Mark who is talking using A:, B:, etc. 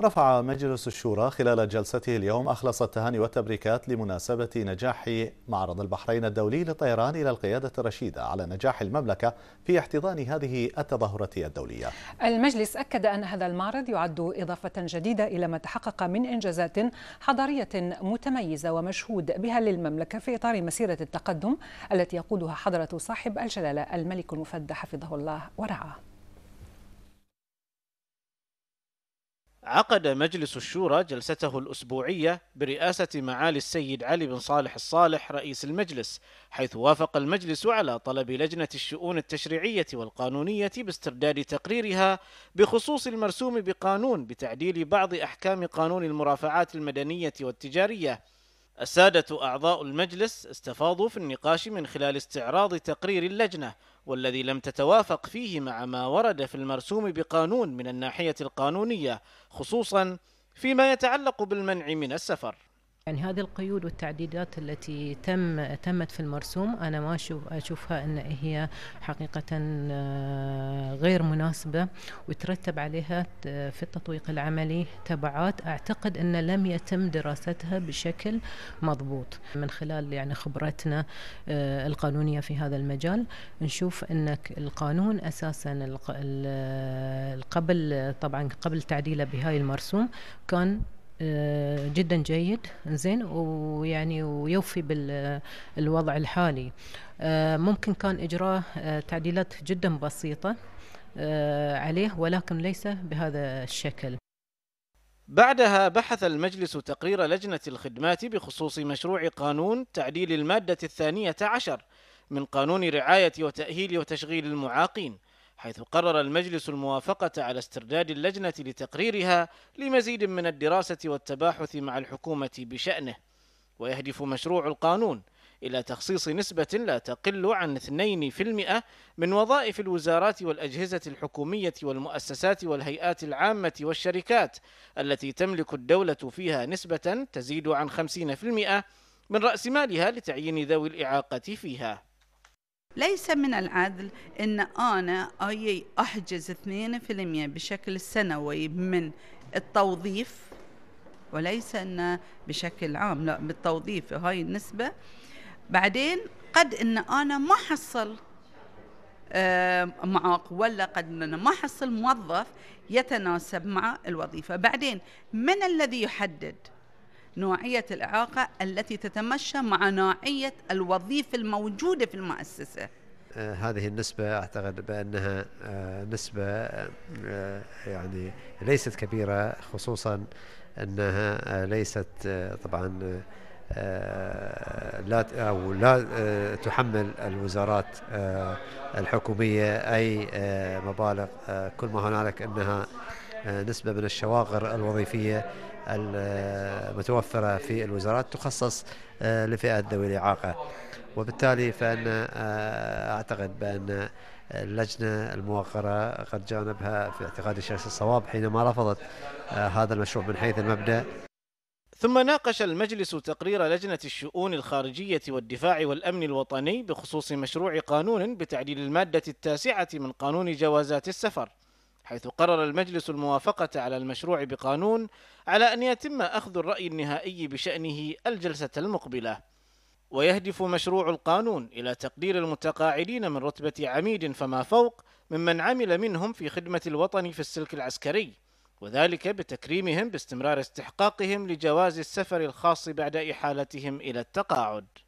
A: رفع مجلس الشورى خلال جلسته اليوم أخلص التهاني والتبريكات لمناسبة نجاح معرض البحرين الدولي للطيران إلى القيادة الرشيدة على نجاح المملكة في احتضان هذه التظاهرة الدولية
B: المجلس أكد أن هذا المعرض يعد إضافة جديدة إلى ما تحقق من إنجازات حضارية متميزة ومشهود بها للمملكة في إطار مسيرة التقدم التي يقودها حضرة صاحب الجلالة الملك المفدى حفظه الله ورعاه
C: عقد مجلس الشورى جلسته الأسبوعية برئاسة معالي السيد علي بن صالح الصالح رئيس المجلس، حيث وافق المجلس على طلب لجنة الشؤون التشريعية والقانونية باسترداد تقريرها بخصوص المرسوم بقانون بتعديل بعض أحكام قانون المرافعات المدنية والتجارية السادة أعضاء المجلس استفاضوا في النقاش من خلال استعراض تقرير اللجنة والذي لم تتوافق فيه مع ما ورد في المرسوم بقانون من الناحية القانونية خصوصا فيما يتعلق بالمنع من السفر
B: يعني هذه القيود والتعديلات التي تم تمت في المرسوم انا ما اشوف اشوفها ان هي حقيقه آه، غير مناسبه وترتب عليها آه، في التطبيق العملي تبعات اعتقد ان لم يتم دراستها بشكل مضبوط من خلال يعني خبرتنا آه، القانونيه في هذا المجال نشوف ان القانون اساسا قبل طبعا قبل تعديله بهاي المرسوم كان آه، جدا جيد زين ويعني ويوفي بالوضع الحالي آه، ممكن كان اجراء آه، تعديلات جدا بسيطه عليه ولكن ليس بهذا الشكل
C: بعدها بحث المجلس تقرير لجنة الخدمات بخصوص مشروع قانون تعديل المادة الثانية عشر من قانون رعاية وتأهيل وتشغيل المعاقين حيث قرر المجلس الموافقة على استرداد اللجنة لتقريرها لمزيد من الدراسة والتباحث مع الحكومة بشأنه، ويهدف مشروع القانون إلى تخصيص نسبة لا تقل عن 2% من وظائف الوزارات والأجهزة الحكومية والمؤسسات والهيئات العامة والشركات التي تملك الدولة فيها نسبة تزيد عن 50% من رأس مالها لتعيين ذوي الإعاقة فيها.
D: ليس من العدل أن أنا أي أحجز 2% بشكل سنوي من التوظيف وليس أن بشكل عام لا بالتوظيف هاي النسبة بعدين قد أن أنا ما حصل آه، معاق ولا قد أنا ما حصل موظف يتناسب مع الوظيفة بعدين من الذي يحدد نوعية الإعاقة التي تتمشى مع نوعية الوظيفة الموجودة في المؤسسة
A: آه، هذه النسبة أعتقد بأنها آه، نسبة آه، يعني ليست كبيرة خصوصا أنها ليست طبعا لا أو لا تحمل الوزارات الحكومية أي مبالغ كل ما هنالك أنها نسبة من الشواغر الوظيفية المتوفرة في الوزارات تخصص آه، لفئات ذوي الإعاقة وبالتالي فأنا آه، أعتقد بأن اللجنة الموقرة قد جانبها في اعتقاد الشخص الصواب حينما رفضت آه، هذا المشروع من حيث المبدأ
C: ثم ناقش المجلس تقرير لجنة الشؤون الخارجية والدفاع والأمن الوطني بخصوص مشروع قانون بتعديل المادة التاسعة من قانون جوازات السفر حيث قرر المجلس الموافقة على المشروع بقانون على أن يتم أخذ الرأي النهائي بشأنه الجلسة المقبلة. ويهدف مشروع القانون إلى تقدير المتقاعدين من رتبة عميد فما فوق ممن عمل منهم في خدمة الوطن في السلك العسكري، وذلك بتكريمهم باستمرار استحقاقهم لجواز السفر الخاص بعد إحالتهم إلى التقاعد.